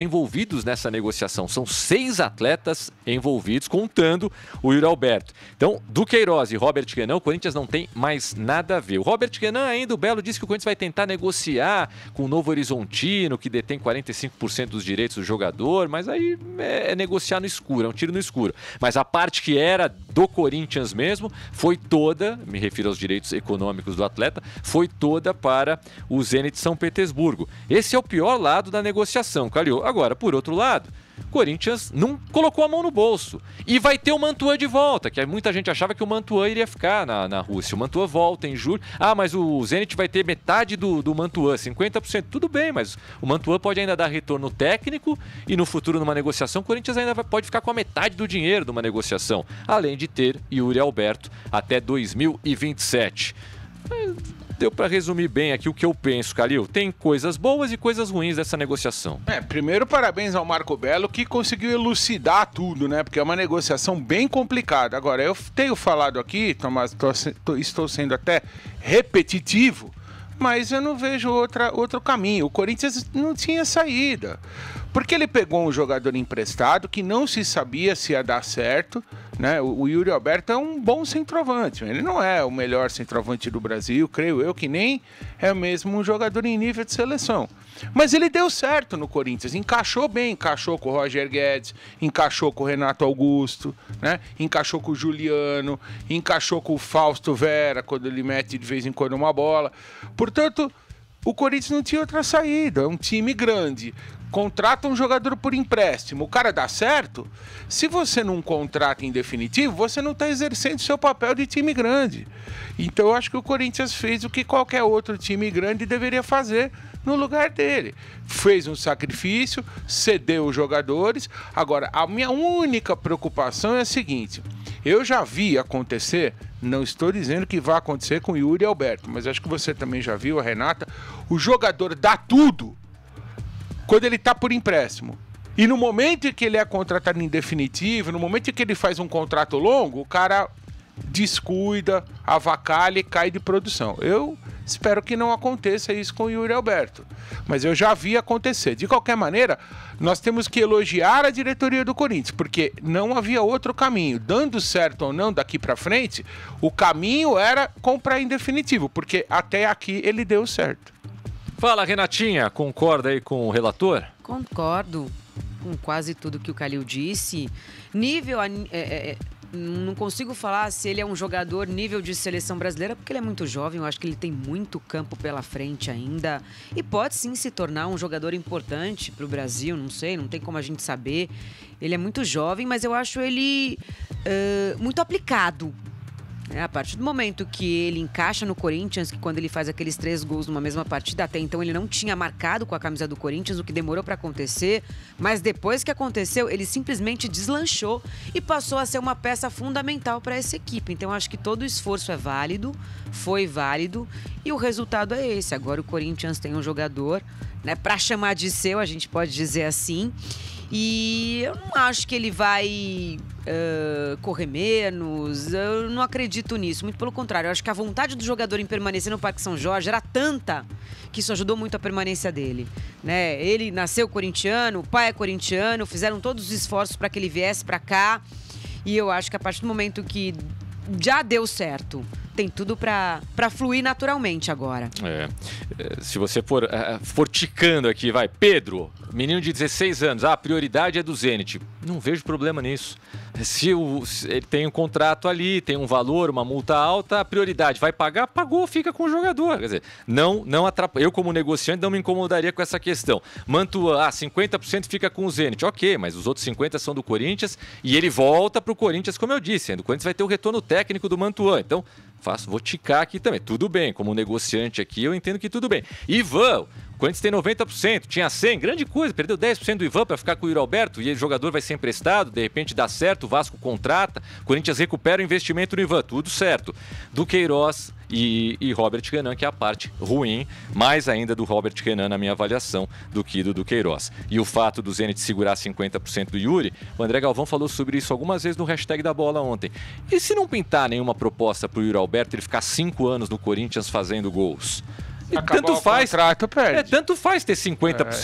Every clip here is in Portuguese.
envolvidos nessa negociação. São seis atletas envolvidos, contando o Yuri Alberto. Então, Duqueiroz e Robert Renan, o Corinthians não tem mais nada a ver. O Robert Renan ainda, o Belo, disse que o Corinthians vai tentar negociar com o Novo Horizontino, que detém 45% dos direitos do jogador, mas aí é, é, negociar no escuro, é um tiro no escuro. Mas a parte que era do Corinthians mesmo foi toda, me refiro aos direitos econômicos do atleta, foi toda para o Zenit de São Petersburgo. Esse é o pior lado da negociação, Calil. Agora, por outro lado, Corinthians não colocou a mão no bolso. E vai ter o Mantua de volta, que muita gente achava que o Mantua iria ficar na, na Rússia. O Mantua volta em julho. Ah, mas o Zenit vai ter metade do, do Mantua, 50%. Tudo bem, mas o Mantua pode ainda dar retorno técnico e no futuro, numa negociação, o Corinthians ainda vai, pode ficar com a metade do dinheiro de uma negociação, além de ter Yuri Alberto até 2027. Mas Deu para resumir bem aqui o que eu penso, Calil. Tem coisas boas e coisas ruins dessa negociação. É, primeiro parabéns ao Marco Belo que conseguiu elucidar tudo, né? Porque é uma negociação bem complicada. Agora, eu tenho falado aqui, Tomás, tô, tô, estou sendo até repetitivo, mas eu não vejo outra, outro caminho. O Corinthians não tinha saída. Porque ele pegou um jogador emprestado que não se sabia se ia dar certo, né? O, o Yuri Alberto é um bom centroavante. Ele não é o melhor centroavante do Brasil, creio eu, que nem é mesmo um jogador em nível de seleção. Mas ele deu certo no Corinthians, encaixou bem, encaixou com o Roger Guedes, encaixou com o Renato Augusto, né? encaixou com o Juliano, encaixou com o Fausto Vera, quando ele mete de vez em quando uma bola. Portanto, o Corinthians não tinha outra saída, é um time grande, contrata um jogador por empréstimo, o cara dá certo. Se você não contrata em definitivo, você não está exercendo seu papel de time grande. Então eu acho que o Corinthians fez o que qualquer outro time grande deveria fazer no lugar dele. Fez um sacrifício, cedeu os jogadores. Agora, a minha única preocupação é a seguinte: eu já vi acontecer, não estou dizendo que vai acontecer com Yuri e Alberto, mas acho que você também já viu, a Renata, o jogador dá tudo quando ele está por empréstimo. E no momento em que ele é contratado em definitivo, no momento em que ele faz um contrato longo, o cara descuida, avacalha e cai de produção. Eu espero que não aconteça isso com o Yuri Alberto, mas eu já vi acontecer. De qualquer maneira, nós temos que elogiar a diretoria do Corinthians, porque não havia outro caminho. Dando certo ou não daqui para frente, o caminho era comprar em definitivo, porque até aqui ele deu certo. Fala, Renatinha, concorda aí com o relator? Concordo com quase tudo que o Calil disse. Nível. É, é, é, não consigo falar se ele é um jogador nível de seleção brasileira, porque ele é muito jovem, eu acho que ele tem muito campo pela frente ainda. E pode sim se tornar um jogador importante para o Brasil, não sei, não tem como a gente saber. Ele é muito jovem, mas eu acho ele uh, muito aplicado é A partir do momento que ele encaixa no Corinthians, que quando ele faz aqueles três gols numa mesma partida, até então ele não tinha marcado com a camisa do Corinthians, o que demorou para acontecer, mas depois que aconteceu, ele simplesmente deslanchou e passou a ser uma peça fundamental para essa equipe. Então acho que todo o esforço é válido, foi válido e o resultado é esse. Agora o Corinthians tem um jogador, né, para chamar de seu, a gente pode dizer assim, e eu não acho que ele vai uh, correr menos, eu não acredito nisso. Muito pelo contrário, eu acho que a vontade do jogador em permanecer no Parque São Jorge era tanta que isso ajudou muito a permanência dele. Né? Ele nasceu corintiano, o pai é corintiano, fizeram todos os esforços para que ele viesse para cá. E eu acho que a partir do momento que já deu certo tem tudo para fluir naturalmente agora. É. é se você for uh, é, é, forticando aqui, vai, Pedro, menino de 16 anos, ah, a prioridade é do Zenit. Não vejo problema nisso. Se, o, se ele tem um contrato ali, tem um valor, uma multa alta, a prioridade vai pagar, pagou, fica com o jogador. Quer dizer, não, não atrapalha. Eu, como negociante, não me incomodaria com essa questão. Mantua, ah, 50% fica com o Zenit. Ok, mas os outros 50% são do Corinthians e ele volta para o Corinthians, como eu disse. O Corinthians vai ter o retorno técnico do Mantua. Então, faço, vou ticar aqui também. Tudo bem, como negociante aqui, eu entendo que tudo bem. Ivan, Corinthians tem 90%, tinha 100, grande coisa, perdeu 10% do Ivan para ficar com o Yuri Alberto e o jogador vai ser emprestado, de repente dá certo, o Vasco contrata, Corinthians recupera o investimento no Ivan, tudo certo. Do Queiroz e, e Robert Renan, que é a parte ruim, mais ainda do Robert Renan na minha avaliação do que do, do Queiroz. E o fato do Zenit segurar 50% do Yuri, o André Galvão falou sobre isso algumas vezes no hashtag da bola ontem. E se não pintar nenhuma proposta para o Yuri Alberto ele ficar cinco anos no Corinthians fazendo gols? Acabar tanto faz. Contrato, perde. É, tanto faz ter 50%,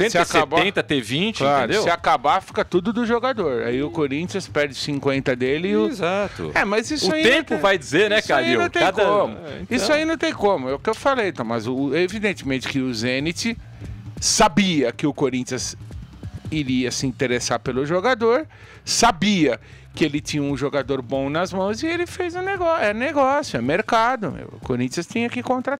é, ter acabar, 70%, ter 20%, claro, entendeu? Se acabar, fica tudo do jogador. Aí o Corinthians perde 50% dele e o... Exato. É, mas isso o aí... O tempo tem... vai dizer, né, Calil? Isso aí não tem Cada... como. É, então... Isso aí não tem como. É o que eu falei, então, mas o... evidentemente que o Zenit sabia que o Corinthians iria se interessar pelo jogador, sabia que ele tinha um jogador bom nas mãos e ele fez um negócio. É negócio, é mercado. Meu. O Corinthians tinha que contratar.